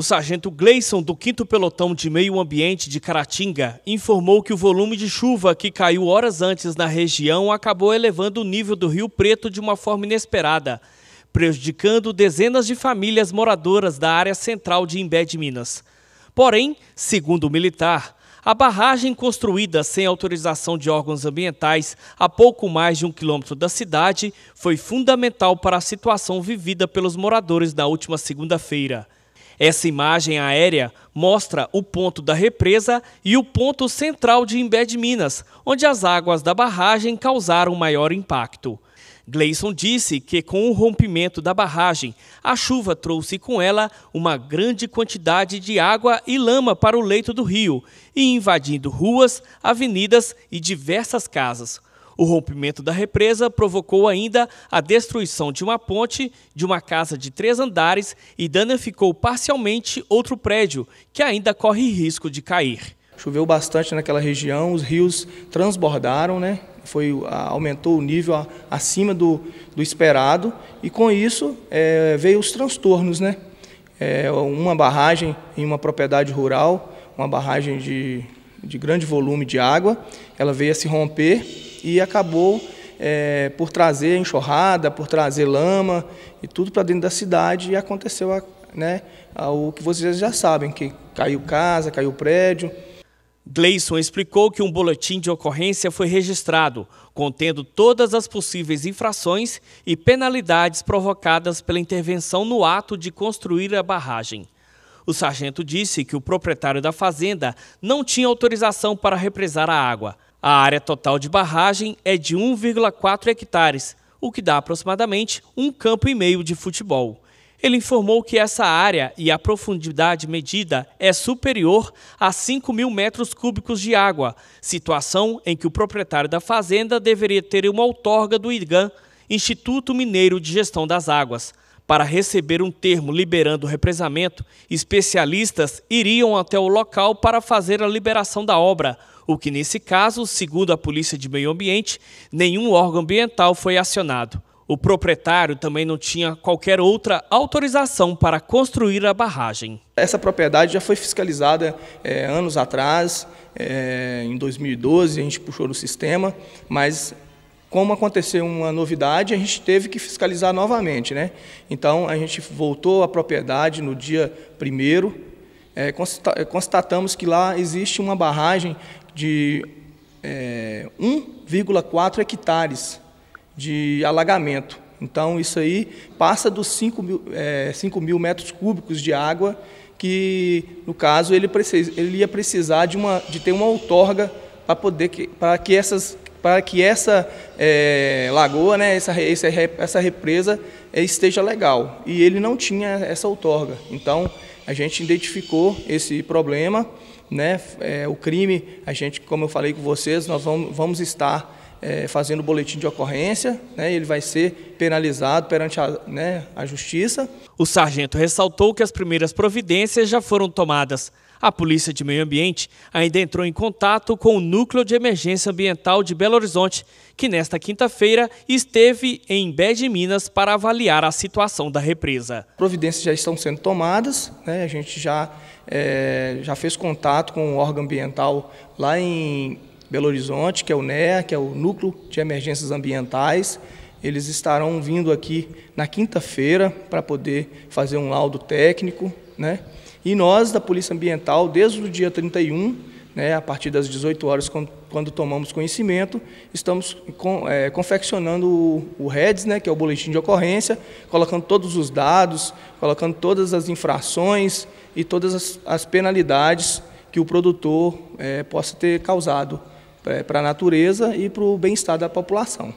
O sargento Gleison, do 5 Pelotão de Meio Ambiente de Caratinga, informou que o volume de chuva que caiu horas antes na região acabou elevando o nível do Rio Preto de uma forma inesperada, prejudicando dezenas de famílias moradoras da área central de Imbé de Minas. Porém, segundo o militar, a barragem construída sem autorização de órgãos ambientais a pouco mais de um quilômetro da cidade foi fundamental para a situação vivida pelos moradores na última segunda-feira. Essa imagem aérea mostra o ponto da represa e o ponto central de Imbé de Minas, onde as águas da barragem causaram maior impacto. Gleison disse que com o rompimento da barragem, a chuva trouxe com ela uma grande quantidade de água e lama para o leito do rio, e invadindo ruas, avenidas e diversas casas. O rompimento da represa provocou ainda a destruição de uma ponte, de uma casa de três andares e danificou parcialmente outro prédio, que ainda corre risco de cair. Choveu bastante naquela região, os rios transbordaram, né? Foi, aumentou o nível acima do, do, esperado e com isso é, veio os transtornos, né? É, uma barragem em uma propriedade rural, uma barragem de, de grande volume de água, ela veio a se romper e acabou é, por trazer enxurrada, por trazer lama e tudo para dentro da cidade e aconteceu a, né, o que vocês já sabem, que caiu casa, caiu prédio. Gleison explicou que um boletim de ocorrência foi registrado, contendo todas as possíveis infrações e penalidades provocadas pela intervenção no ato de construir a barragem. O sargento disse que o proprietário da fazenda não tinha autorização para represar a água, a área total de barragem é de 1,4 hectares, o que dá aproximadamente um campo e meio de futebol. Ele informou que essa área e a profundidade medida é superior a 5 mil metros cúbicos de água, situação em que o proprietário da fazenda deveria ter uma outorga do IGAN, Instituto Mineiro de Gestão das Águas. Para receber um termo liberando o represamento, especialistas iriam até o local para fazer a liberação da obra o que nesse caso, segundo a Polícia de Meio Ambiente, nenhum órgão ambiental foi acionado. O proprietário também não tinha qualquer outra autorização para construir a barragem. Essa propriedade já foi fiscalizada é, anos atrás, é, em 2012 a gente puxou no sistema, mas como aconteceu uma novidade, a gente teve que fiscalizar novamente. Né? Então a gente voltou à propriedade no dia primeiro, é, constatamos que lá existe uma barragem de é, 1,4 hectares de alagamento. Então, isso aí passa dos 5 mil, é, 5 mil metros cúbicos de água, que, no caso, ele, precisa, ele ia precisar de, uma, de ter uma outorga para poder que, para que essas para que essa é, lagoa, né, essa, essa, essa represa é, esteja legal. E ele não tinha essa outorga. Então, a gente identificou esse problema né, é, o crime, a gente, como eu falei com vocês, nós vamos, vamos estar é, fazendo o boletim de ocorrência, né, ele vai ser penalizado perante a, né, a justiça. O sargento ressaltou que as primeiras providências já foram tomadas. A Polícia de Meio Ambiente ainda entrou em contato com o Núcleo de Emergência Ambiental de Belo Horizonte, que nesta quinta-feira esteve em Bé de Minas para avaliar a situação da represa. Providências já estão sendo tomadas, né? a gente já, é, já fez contato com o um órgão ambiental lá em Belo Horizonte, que é o NEA, que é o Núcleo de Emergências Ambientais. Eles estarão vindo aqui na quinta-feira para poder fazer um laudo técnico, né? E nós da Polícia Ambiental, desde o dia 31, né, a partir das 18 horas, quando, quando tomamos conhecimento, estamos com, é, confeccionando o, o REDS, né, que é o boletim de ocorrência, colocando todos os dados, colocando todas as infrações e todas as, as penalidades que o produtor é, possa ter causado é, para a natureza e para o bem-estar da população.